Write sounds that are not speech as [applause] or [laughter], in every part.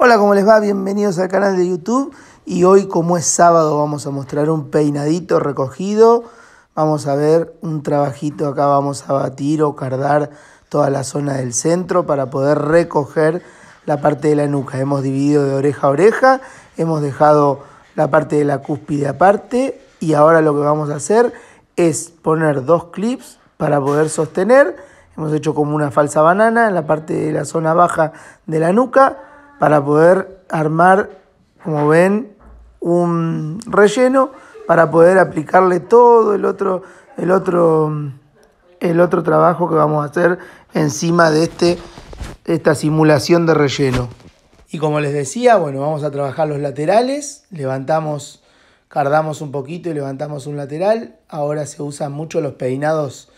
Hola, ¿cómo les va? Bienvenidos al canal de YouTube y hoy como es sábado vamos a mostrar un peinadito recogido, vamos a ver un trabajito acá, vamos a batir o cardar toda la zona del centro para poder recoger la parte de la nuca. Hemos dividido de oreja a oreja, hemos dejado la parte de la cúspide aparte y ahora lo que vamos a hacer es poner dos clips para poder sostener. Hemos hecho como una falsa banana en la parte de la zona baja de la nuca para poder armar, como ven, un relleno para poder aplicarle todo el otro, el otro, el otro trabajo que vamos a hacer encima de este, esta simulación de relleno. Y como les decía, bueno, vamos a trabajar los laterales, levantamos, cardamos un poquito y levantamos un lateral. Ahora se usan mucho los peinados,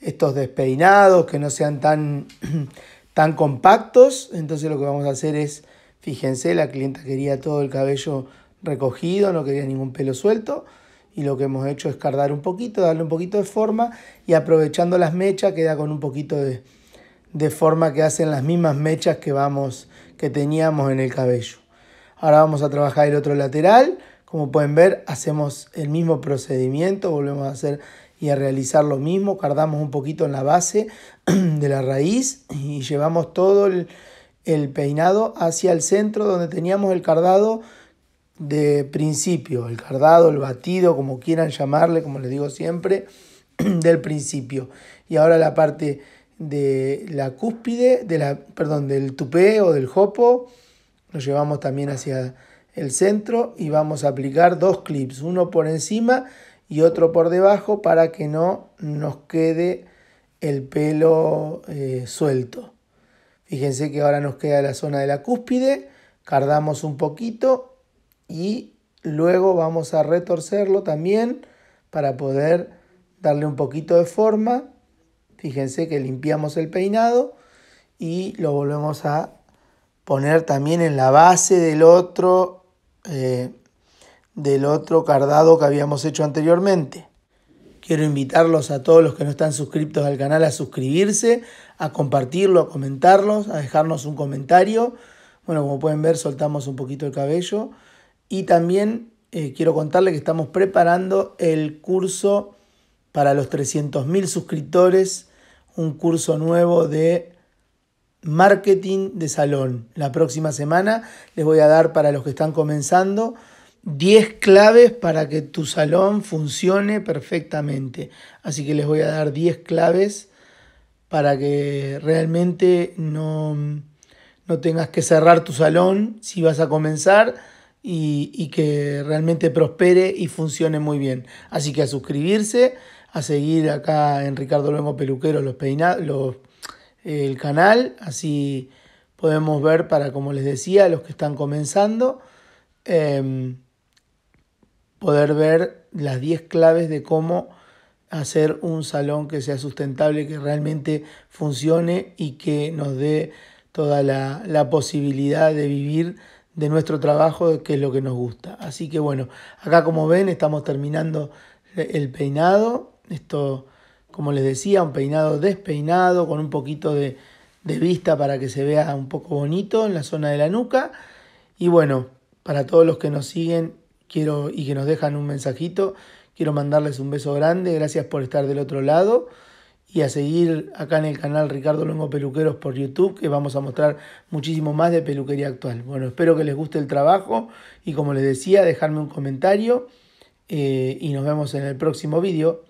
estos despeinados, que no sean tan, [clears throat] tan compactos. Entonces lo que vamos a hacer es Fíjense, la clienta quería todo el cabello recogido, no quería ningún pelo suelto y lo que hemos hecho es cardar un poquito, darle un poquito de forma y aprovechando las mechas queda con un poquito de, forma que hacen las mismas mechas que, vamos, que teníamos en el cabello. Ahora vamos a trabajar el otro lateral. Como pueden ver, hacemos el mismo procedimiento, volvemos a hacer y a realizar lo mismo, cardamos un poquito en la base [clears throat] de la raíz y llevamos todo el, el peinado hacia el centro donde teníamos el cardado de principio, el cardado, el batido, como quieran llamarle, como les digo siempre, [clears throat] del principio. Y ahora la parte de la cúspide, de la, perdón, del tupé o del jopo, lo llevamos también hacia el centro y vamos a aplicar dos clips, uno por encima y otro por debajo para que no nos quede el pelo eh, suelto. Fíjense que ahora nos queda la zona de la cúspide, cardamos un poquito y luego vamos a retorcerlo también para poder darle un poquito de forma. Fíjense que limpiamos el peinado y lo volvemos a poner también en la base del otro, eh, del otro cardado que habíamos hecho anteriormente. Quiero invitarlos a todos los que no están suscriptos al canal a suscribirse, a compartirlo, a comentarlos, a dejarnos un comentario. Bueno, como pueden ver, soltamos un poquito el cabello. Y también eh, quiero contarles que estamos preparando el curso para los 300.000 suscriptores, un curso nuevo de marketing de salón. La próxima semana les voy a dar para los que están comenzando 10 claves para que tu salón funcione perfectamente. Así que les voy a dar 10 claves para que realmente no, no, tengas que cerrar tu salón si vas a comenzar y, que realmente prospere y funcione muy bien. Así que a suscribirse, a seguir acá en Ricardo Luego Peluquero los peinados, el canal, así podemos ver para, como les decía, los que están comenzando. Em, poder ver las 10 claves de cómo hacer un salón que sea sustentable, que realmente funcione y que nos dé toda la, posibilidad de vivir de nuestro trabajo, que es lo que nos gusta. Así que bueno, acá como ven estamos terminando el peinado. Esto, como les decía, un peinado despeinado con un poquito de, de vista para que se vea un poco bonito en la zona de la nuca. Y bueno, para todos los que nos siguen quiero y que nos dejan un mensajito. Quiero mandarles un beso grande, gracias por estar del otro lado y a seguir acá en el canal Ricardo Longo Peluqueros por YouTube, que vamos a mostrar muchísimo más de peluquería actual. Bueno, espero que les guste el trabajo y como les decía, dejarme un comentario eh, y nos vemos en el próximo vídeo.